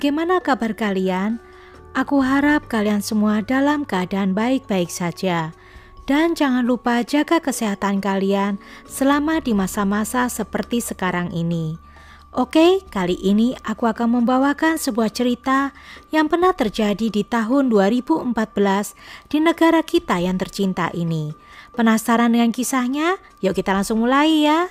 Bagaimana kabar kalian? Aku harap kalian semua dalam keadaan baik-baik saja. Dan jangan lupa jaga kesehatan kalian selama di masa-masa seperti sekarang ini. Oke, kali ini aku akan membawakan sebuah cerita yang pernah terjadi di tahun 2014 di negara kita yang tercinta ini. Penasaran dengan kisahnya? Yuk kita langsung mulai ya.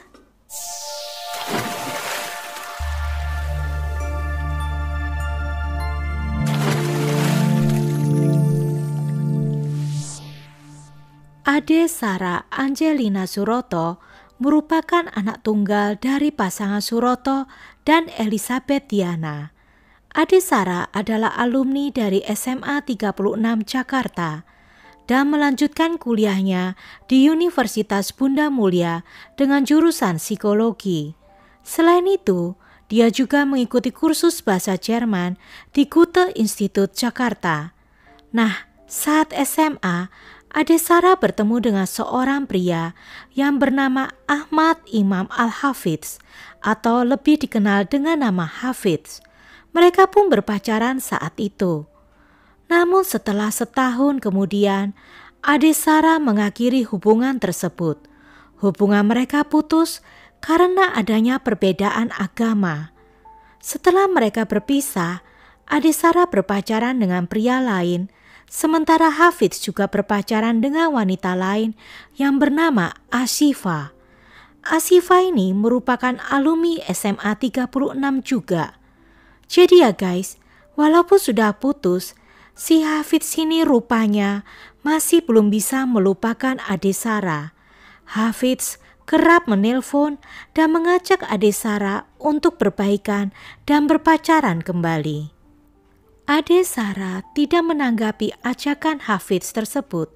Ade Sara Angelina Suroto merupakan anak tunggal dari pasangan Suroto dan Elizabeth Diana. Ade Sara adalah alumni dari SMA 36 Jakarta dan melanjutkan kuliahnya di Universitas Bunda Mulia dengan jurusan psikologi. Selain itu, dia juga mengikuti kursus bahasa Jerman di Goethe Institut Jakarta. Nah, saat SMA, Ade Sarah bertemu dengan seorang pria yang bernama Ahmad Imam Al-Hafidz atau lebih dikenal dengan nama Hafidz. Mereka pun berpacaran saat itu. Namun setelah setahun kemudian, Ade Sarah mengakhiri hubungan tersebut. Hubungan mereka putus karena adanya perbedaan agama. Setelah mereka berpisah, Ade Sarah berpacaran dengan pria lain – Sementara Hafidz juga berpacaran dengan wanita lain yang bernama Asifa. Asifa ini merupakan alumni SMA 36 juga. Jadi ya guys, walaupun sudah putus, si Hafidz ini rupanya masih belum bisa melupakan Ade Sarah. Hafidz kerap menelpon dan mengajak Ade Sarah untuk berbaikan dan berpacaran kembali. Ade Sara tidak menanggapi ajakan Hafiz tersebut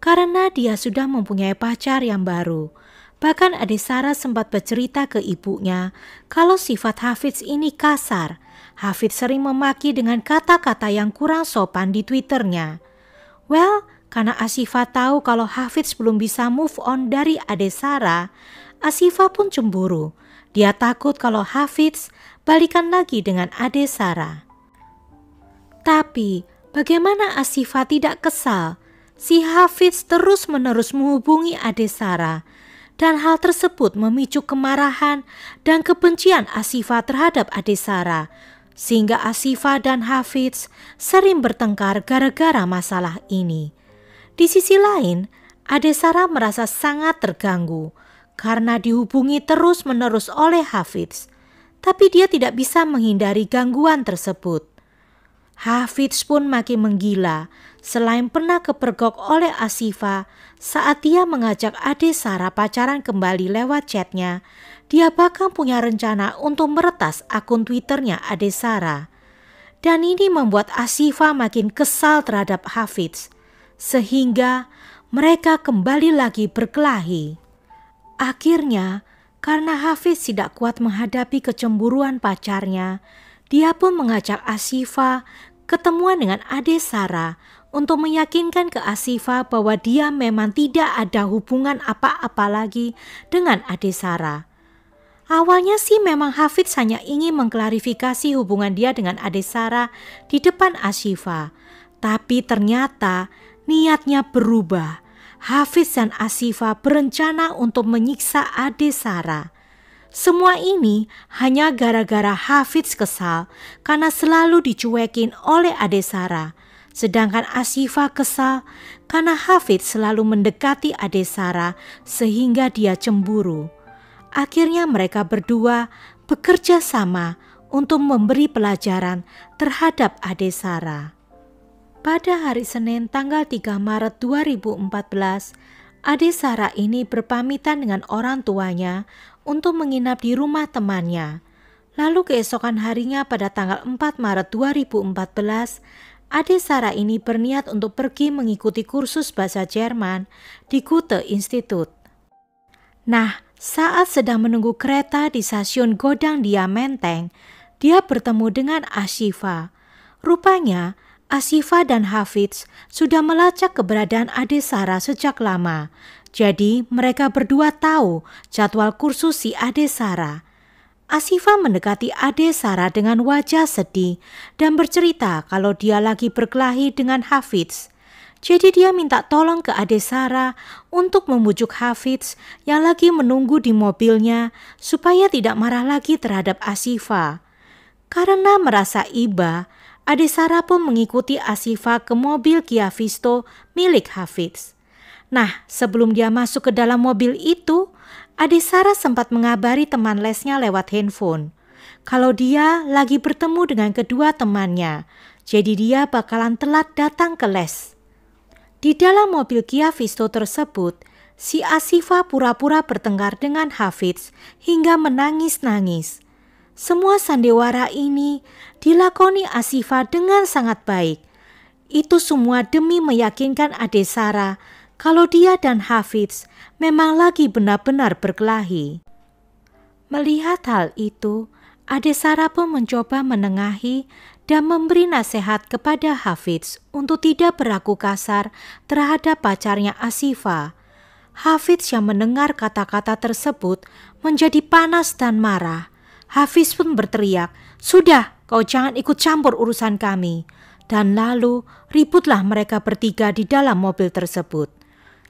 karena dia sudah mempunyai pacar yang baru. Bahkan Ade Sara sempat bercerita ke ibunya kalau sifat Hafiz ini kasar. Hafiz sering memaki dengan kata-kata yang kurang sopan di Twitternya. Well, karena Asifa tahu kalau Hafiz belum bisa move on dari Ade Sara, Asifa pun cemburu. Dia takut kalau Hafiz balikan lagi dengan Ade Sara. Tapi bagaimana Asifa tidak kesal? Si Hafiz terus-menerus menghubungi Ade Sara, dan hal tersebut memicu kemarahan dan kebencian Asifa terhadap Ade Sara, sehingga Asifa dan Hafiz sering bertengkar gara-gara masalah ini. Di sisi lain, Ade Sara merasa sangat terganggu karena dihubungi terus-menerus oleh Hafiz, tapi dia tidak bisa menghindari gangguan tersebut. Hafiz pun makin menggila selain pernah kepergok oleh Asifa saat dia mengajak Ade Sara pacaran kembali lewat chatnya, dia bahkan punya rencana untuk meretas akun Twitternya Ade Sara. Dan ini membuat Asifa makin kesal terhadap Hafiz, sehingga mereka kembali lagi berkelahi. Akhirnya, karena Hafiz tidak kuat menghadapi kecemburuan pacarnya, dia pun mengajak Asifa ketemuan dengan Ade Sara untuk meyakinkan ke Asifa bahwa dia memang tidak ada hubungan apa-apa lagi dengan Ade Sara. Awalnya sih memang Hafiz hanya ingin mengklarifikasi hubungan dia dengan Ade Sara di depan Asifa. Tapi ternyata niatnya berubah. Hafiz dan Asifa berencana untuk menyiksa Ade Sara. Semua ini hanya gara-gara Hafiz kesal karena selalu dicuekin oleh Ade Sarah. Sedangkan Asifa kesal karena Hafiz selalu mendekati Ade Sarah sehingga dia cemburu. Akhirnya mereka berdua bekerja sama untuk memberi pelajaran terhadap Ade Sarah. Pada hari Senin tanggal 3 Maret 2014, adik Sarah ini berpamitan dengan orang tuanya untuk menginap di rumah temannya. Lalu keesokan harinya pada tanggal 4 Maret 2014, adik Sarah ini berniat untuk pergi mengikuti kursus bahasa Jerman di Goethe Institute. Nah, saat sedang menunggu kereta di stasiun Godang Dia Menteng, dia bertemu dengan Ashifa. Rupanya, Asifa dan Hafiz sudah melacak keberadaan Ade Sara sejak lama. Jadi mereka berdua tahu jadwal kursus si Ade Sara. Asifa mendekati Ade Sara dengan wajah sedih dan bercerita kalau dia lagi berkelahi dengan Hafiz. Jadi dia minta tolong ke Ade Sara untuk membujuk Hafiz yang lagi menunggu di mobilnya supaya tidak marah lagi terhadap Asifa. Karena merasa iba, Adesara pun mengikuti Asifa ke mobil Kia Visto milik Hafiz. Nah, sebelum dia masuk ke dalam mobil itu, Adesara sempat mengabari teman lesnya lewat handphone. Kalau dia lagi bertemu dengan kedua temannya, jadi dia bakalan telat datang ke les. Di dalam mobil Kia Visto tersebut, si Asifa pura-pura bertengkar dengan Hafiz hingga menangis-nangis. Semua sandiwara ini dilakoni Asifa dengan sangat baik. Itu semua demi meyakinkan Ade Sara kalau dia dan Hafiz memang lagi benar-benar berkelahi. Melihat hal itu, Ade Sara pun mencoba menengahi dan memberi nasihat kepada Hafiz untuk tidak berlaku kasar terhadap pacarnya Asifa. Hafiz yang mendengar kata-kata tersebut menjadi panas dan marah. Hafiz pun berteriak, Sudah, kau jangan ikut campur urusan kami. Dan lalu ributlah mereka bertiga di dalam mobil tersebut.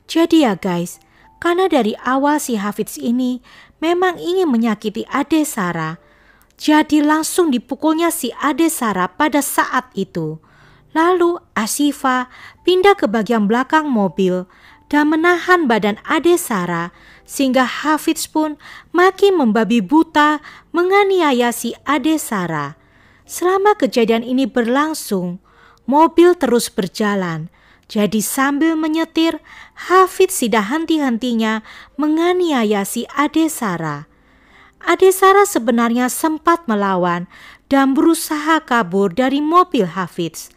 Jadi ya guys, karena dari awal si Hafiz ini memang ingin menyakiti Ade Sara, jadi langsung dipukulnya si Ade Sara pada saat itu. Lalu Asifa pindah ke bagian belakang mobil dan menahan badan Ade Sara sehingga Hafiz pun makin membabi buta menganiaya si Ade Sara. Selama kejadian ini berlangsung, mobil terus berjalan. Jadi sambil menyetir, Hafiz tidak henti-hentinya menganiaya si Ade Sara. Ade Sara sebenarnya sempat melawan dan berusaha kabur dari mobil Hafiz.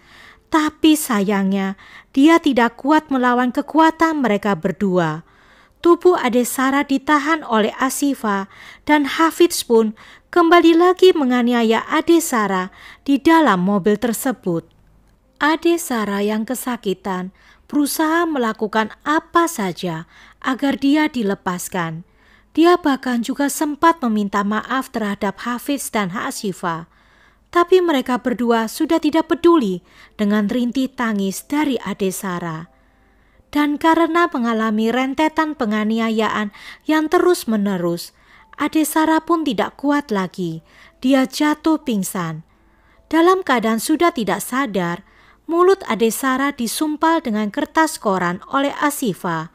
Tapi sayangnya dia tidak kuat melawan kekuatan mereka berdua. Tubuh Adesara ditahan oleh Asifa dan Hafiz pun kembali lagi menganiaya Adesara di dalam mobil tersebut. Adesara yang kesakitan berusaha melakukan apa saja agar dia dilepaskan. Dia bahkan juga sempat meminta maaf terhadap Hafiz dan Hasifa. Tapi mereka berdua sudah tidak peduli dengan rintih tangis dari Ade Sarah. Dan karena mengalami rentetan penganiayaan yang terus-menerus, Ade Sarah pun tidak kuat lagi. Dia jatuh pingsan. Dalam keadaan sudah tidak sadar, mulut Ade Sarah disumpal dengan kertas koran oleh Asifa.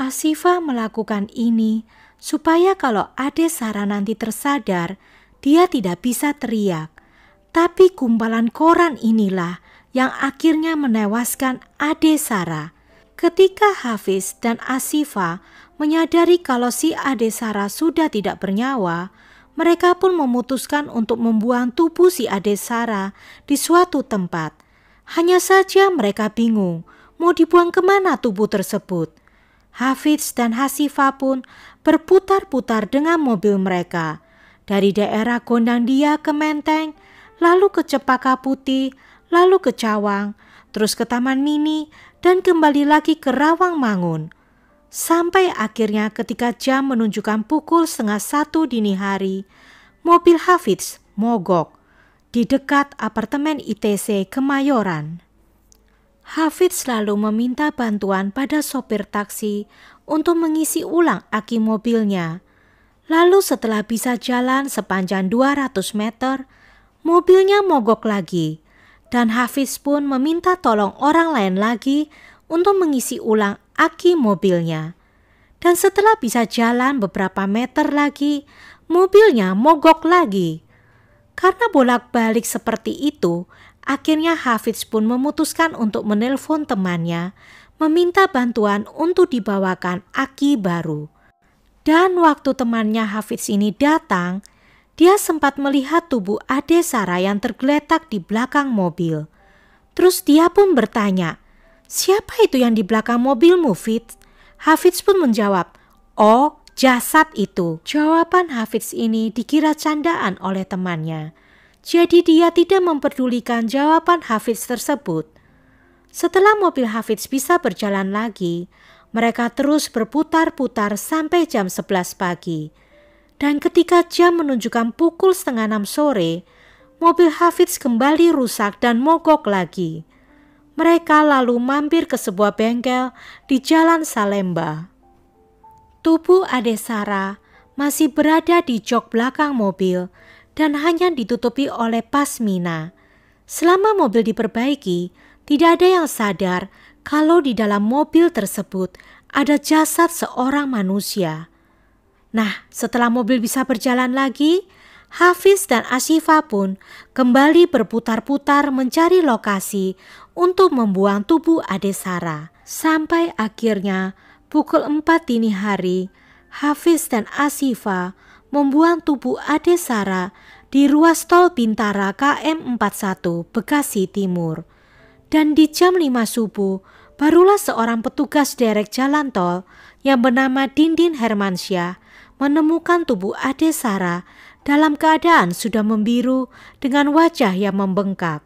Asifa melakukan ini supaya kalau Ade Sarah nanti tersadar, dia tidak bisa teriak. Tapi gumpalan koran inilah yang akhirnya menewaskan Ade Sara. Ketika Hafiz dan Asifa menyadari kalau si Ade Sara sudah tidak bernyawa, mereka pun memutuskan untuk membuang tubuh si Ade Sara di suatu tempat. Hanya saja mereka bingung mau dibuang kemana tubuh tersebut. Hafiz dan Hasifa pun berputar-putar dengan mobil mereka. Dari daerah Gondangdia ke Menteng, lalu ke Cepaka Putih, lalu ke Cawang, terus ke Taman Mini, dan kembali lagi ke Rawang Mangun. Sampai akhirnya ketika jam menunjukkan pukul setengah satu dini hari, mobil Hafiz mogok di dekat apartemen ITC Kemayoran. Hafiz selalu meminta bantuan pada sopir taksi untuk mengisi ulang aki mobilnya. Lalu setelah bisa jalan sepanjang 200 meter, mobilnya mogok lagi, dan Hafiz pun meminta tolong orang lain lagi untuk mengisi ulang aki mobilnya. Dan setelah bisa jalan beberapa meter lagi, mobilnya mogok lagi. Karena bolak-balik seperti itu, akhirnya Hafiz pun memutuskan untuk menelpon temannya, meminta bantuan untuk dibawakan aki baru. Dan waktu temannya Hafiz ini datang, dia sempat melihat tubuh Ade Sara yang tergeletak di belakang mobil. Terus dia pun bertanya, siapa itu yang di belakang mobilmu, Fitz? Hafiz pun menjawab, oh jasad itu. Jawaban Hafiz ini dikira candaan oleh temannya. Jadi dia tidak memperdulikan jawaban Hafiz tersebut. Setelah mobil Hafiz bisa berjalan lagi, mereka terus berputar-putar sampai jam 11 pagi. Dan ketika jam menunjukkan pukul setengah enam sore, mobil Hafiz kembali rusak dan mogok lagi. Mereka lalu mampir ke sebuah bengkel di Jalan Salemba. Tubuh Ade Sara masih berada di jok belakang mobil dan hanya ditutupi oleh pasmina. Selama mobil diperbaiki, tidak ada yang sadar kalau di dalam mobil tersebut ada jasad seorang manusia. Nah, setelah mobil bisa berjalan lagi, Hafiz dan Asyifa pun kembali berputar-putar mencari lokasi untuk membuang tubuh Ade Sarah. Sampai akhirnya pukul 4 dini hari, Hafiz dan Asyifa membuang tubuh Ade Sarah di ruas tol Bintara KM41 Bekasi Timur. Dan di jam 5 subuh, barulah seorang petugas derek jalan tol yang bernama Dindin Hermansyah menemukan tubuh Ade Sarah dalam keadaan sudah membiru dengan wajah yang membengkak.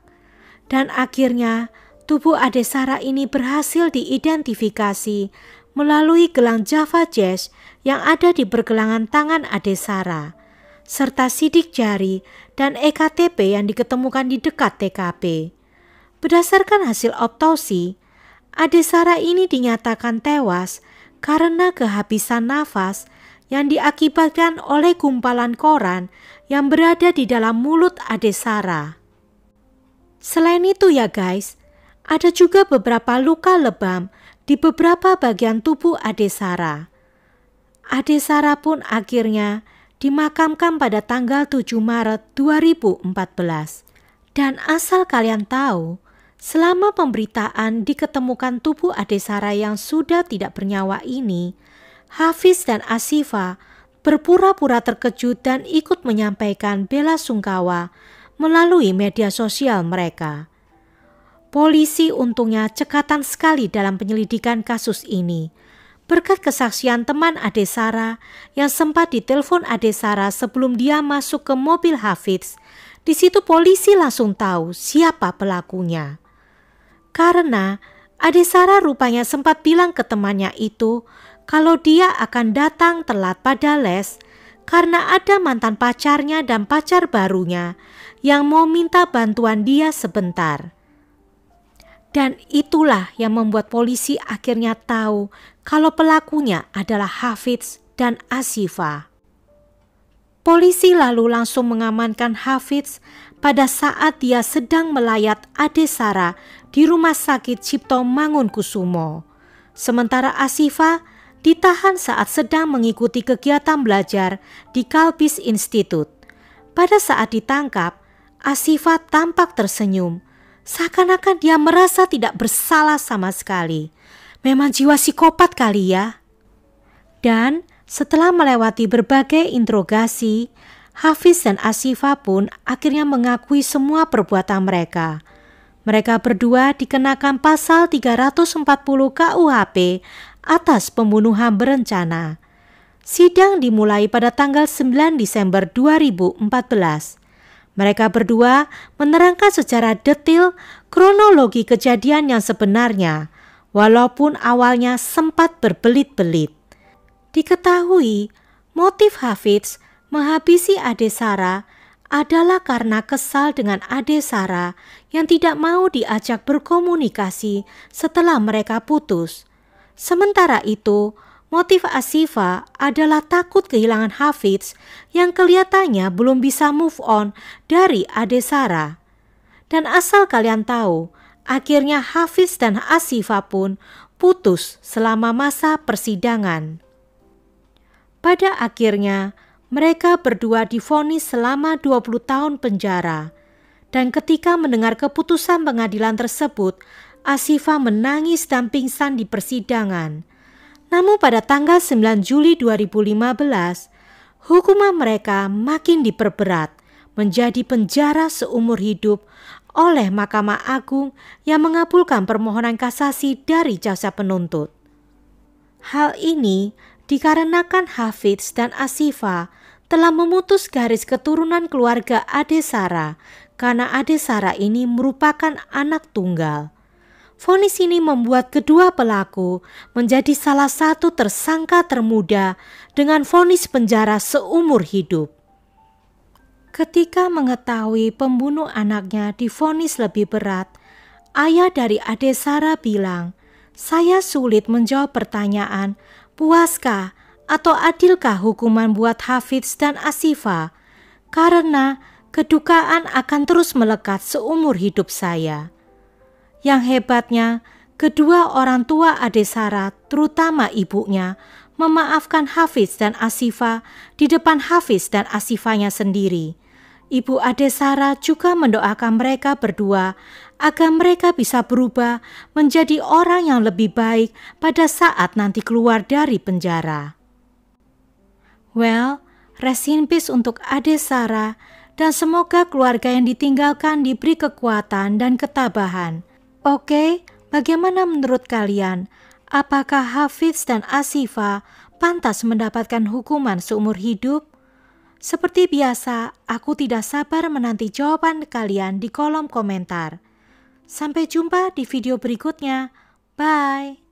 Dan akhirnya tubuh Ade Sarah ini berhasil diidentifikasi melalui gelang Java Jazz yang ada di pergelangan tangan Ade Sarah, serta sidik jari dan EKTP yang diketemukan di dekat TKP. Berdasarkan hasil autopsi, Ade Sarah ini dinyatakan tewas karena kehabisan nafas yang diakibatkan oleh gumpalan koran yang berada di dalam mulut Ade Adesara. Selain itu ya guys, ada juga beberapa luka lebam di beberapa bagian tubuh Ade Ade Adesara pun akhirnya dimakamkan pada tanggal 7 Maret 2014. Dan asal kalian tahu, Selama pemberitaan diketemukan tubuh Ade Adesara yang sudah tidak bernyawa ini, Hafiz dan Asifa berpura-pura terkejut dan ikut menyampaikan bela sungkawa melalui media sosial mereka. Polisi untungnya cekatan sekali dalam penyelidikan kasus ini. Berkat kesaksian teman Ade Sara yang sempat ditelepon Ade Sara sebelum dia masuk ke mobil Hafiz, di situ polisi langsung tahu siapa pelakunya. Karena Ade Sara rupanya sempat bilang ke temannya itu kalau dia akan datang telat pada les karena ada mantan pacarnya dan pacar barunya yang mau minta bantuan dia sebentar. Dan itulah yang membuat polisi akhirnya tahu kalau pelakunya adalah Hafiz dan Asifa. Polisi lalu langsung mengamankan Hafiz pada saat dia sedang melayat Ade Sara di Rumah Sakit Cipto Mangunkusumo. Sementara Asifa ditahan saat sedang mengikuti kegiatan belajar di Kalbis Institute. Pada saat ditangkap, Asifa tampak tersenyum, seakan-akan dia merasa tidak bersalah sama sekali. Memang jiwa psikopat kali ya. Dan setelah melewati berbagai interogasi, Hafiz dan Asifa pun akhirnya mengakui semua perbuatan mereka. Mereka berdua dikenakan pasal 340 KUHP atas pembunuhan berencana. Sidang dimulai pada tanggal 9 Desember 2014. Mereka berdua menerangkan secara detail kronologi kejadian yang sebenarnya, walaupun awalnya sempat berbelit-belit. Diketahui, motif Hafiz menghabisi Ade Sara adalah karena kesal dengan Ade Sara yang tidak mau diajak berkomunikasi setelah mereka putus. Sementara itu, motif Asifa adalah takut kehilangan Hafiz yang kelihatannya belum bisa move on dari Ade Adesara. Dan asal kalian tahu, akhirnya Hafiz dan Asifa pun putus selama masa persidangan. Pada akhirnya, mereka berdua difonis selama 20 tahun penjara. Dan ketika mendengar keputusan pengadilan tersebut, Asifa menangis dan pingsan di persidangan. Namun pada tanggal 9 Juli 2015, hukuman mereka makin diperberat menjadi penjara seumur hidup oleh Mahkamah Agung yang mengabulkan permohonan kasasi dari jaksa penuntut. Hal ini dikarenakan Hafiz dan Asifa telah memutus garis keturunan keluarga Ade Sara karena Ade Sara ini merupakan anak tunggal. Fonis ini membuat kedua pelaku menjadi salah satu tersangka termuda dengan vonis penjara seumur hidup. Ketika mengetahui pembunuh anaknya difonis lebih berat, ayah dari Ade Sara bilang, "Saya sulit menjawab pertanyaan, puaskah atau adilkah hukuman buat Hafiz dan Asifa?" Karena kedukaan akan terus melekat seumur hidup saya. Yang hebatnya, kedua orang tua Ade Sara, terutama ibunya, memaafkan Hafiz dan Asifa di depan Hafiz dan Asifanya sendiri. Ibu Ade Sara juga mendoakan mereka berdua agar mereka bisa berubah menjadi orang yang lebih baik pada saat nanti keluar dari penjara. Well, rest in peace untuk Ade Sara dan semoga keluarga yang ditinggalkan diberi kekuatan dan ketabahan Oke, bagaimana menurut kalian? Apakah Hafiz dan Asifa pantas mendapatkan hukuman seumur hidup? Seperti biasa, aku tidak sabar menanti jawaban kalian di kolom komentar. Sampai jumpa di video berikutnya. Bye.